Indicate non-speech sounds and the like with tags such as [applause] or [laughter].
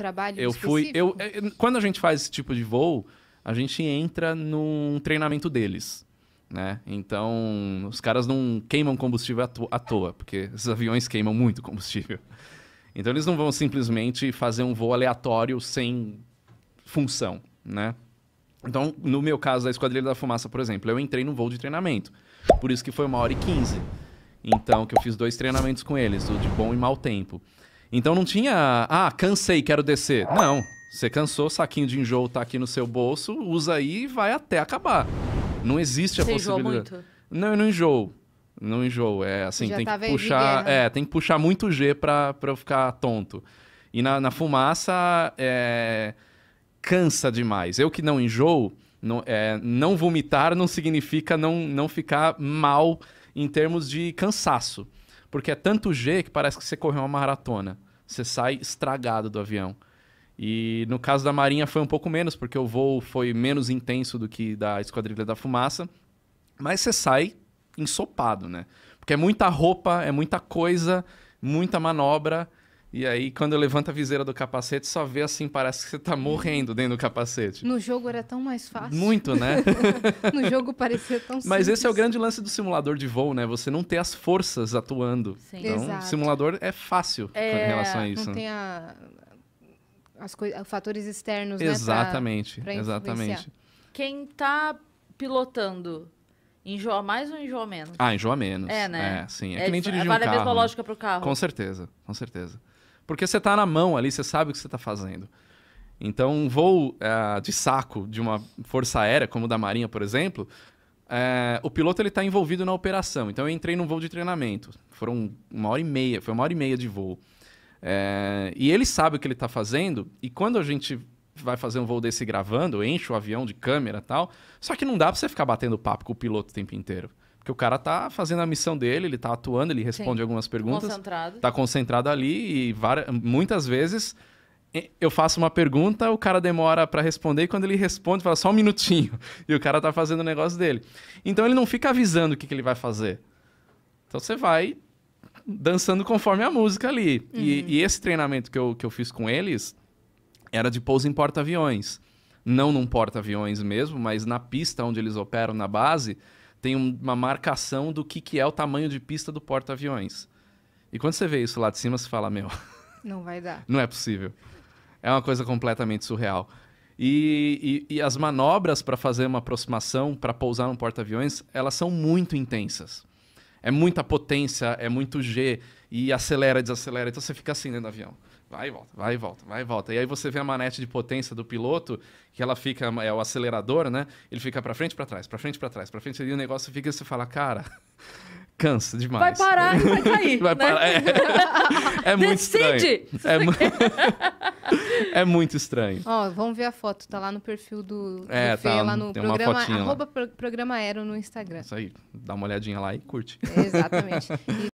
trabalho? Eu específico? fui. Eu, eh, eh, quando a gente faz esse tipo de voo, a gente entra num treinamento deles. Né? Então, os caras não queimam combustível à toa, porque esses aviões queimam muito combustível. Então, eles não vão simplesmente fazer um voo aleatório sem função, né? Então, no meu caso da Esquadrilha da Fumaça, por exemplo, eu entrei num voo de treinamento. Por isso que foi uma hora e quinze. Então, que eu fiz dois treinamentos com eles, o de bom e mau tempo. Então não tinha, ah, cansei, quero descer. Não. Você cansou, saquinho de enjoo tá aqui no seu bolso, usa aí e vai até acabar. Não existe a Você possibilidade. Muito? Não, eu não enjoo. Não enjoo. É assim, tem que puxar. Né? É, tem que puxar muito G pra, pra eu ficar tonto. E na, na fumaça é, cansa demais. Eu que não enjoo, não, é, não vomitar não significa não, não ficar mal em termos de cansaço. Porque é tanto G que parece que você correu uma maratona. Você sai estragado do avião. E no caso da Marinha foi um pouco menos, porque o voo foi menos intenso do que da Esquadrilha da Fumaça. Mas você sai ensopado, né? Porque é muita roupa, é muita coisa, muita manobra. E aí, quando levanta a viseira do capacete, só vê assim, parece que você tá morrendo dentro do capacete. No jogo era tão mais fácil. Muito, né? [laughs] no jogo parecia tão Mas simples. Mas esse é o grande lance do simulador de voo, né? Você não ter as forças atuando. Sim. Então, Exato. simulador é fácil é, em relação a isso. Não tem a, as fatores externos, Exatamente, né, pra, pra exatamente. Quem tá pilotando Enjoa mais ou enjoa menos? Ah, enjoa menos. É, né? É, sim. É, é que nem dirigir vale um carro. Vale a mesma né? lógica pro carro. Com certeza, com certeza. Porque você está na mão ali, você sabe o que você está fazendo. Então, um voo é, de saco de uma força aérea, como o da Marinha, por exemplo, é, o piloto ele está envolvido na operação. Então, eu entrei num voo de treinamento. Foram uma hora e meia, foi uma hora e meia de voo. É, e ele sabe o que ele está fazendo. E quando a gente vai fazer um voo desse gravando, enche o avião de câmera tal. Só que não dá para você ficar batendo papo com o piloto o tempo inteiro. Porque o cara tá fazendo a missão dele, ele tá atuando, ele responde Sim. algumas perguntas. Concentrado. Tá concentrado ali e várias, muitas vezes eu faço uma pergunta, o cara demora para responder e quando ele responde, fala só um minutinho. [laughs] E o cara tá fazendo o negócio dele. Então ele não fica avisando o que, que ele vai fazer. Então você vai dançando conforme a música ali. Uhum. E, e, esse treinamento que eu, que eu fiz com eles era de pouso em porta-aviões. Não num porta-aviões mesmo, mas na pista onde eles operam, na base tem uma marcação do que, que é o tamanho de pista do porta-aviões. E quando você vê isso lá de cima, você fala, meu... [laughs] Não vai dar. não é possível. É uma coisa completamente surreal. E, e, e as manobras para fazer uma aproximação, para pousar num porta-aviões, elas são muito intensas. É muita potência, é muito G, e acelera, desacelera. Então você fica assim dentro do avião vai e volta, vai e volta, vai e volta. E aí você vê a manete de potência do piloto, que ela fica, é o acelerador, né? Ele fica para frente, para trás, para frente, para trás, para frente, e o negócio fica, você fala, cara, [laughs] cansa demais. Vai parar e vai cair. [laughs] vai né? parar. É, é muito Decide! estranho. É, [laughs] é, muito estranho. Ó, vamos ver a foto. Tá lá no perfil do, é, Fê, tá, lá no programa, arroba lá. programa Aero no Instagram. Isso aí. Dá uma olhadinha lá e curte. Exatamente. E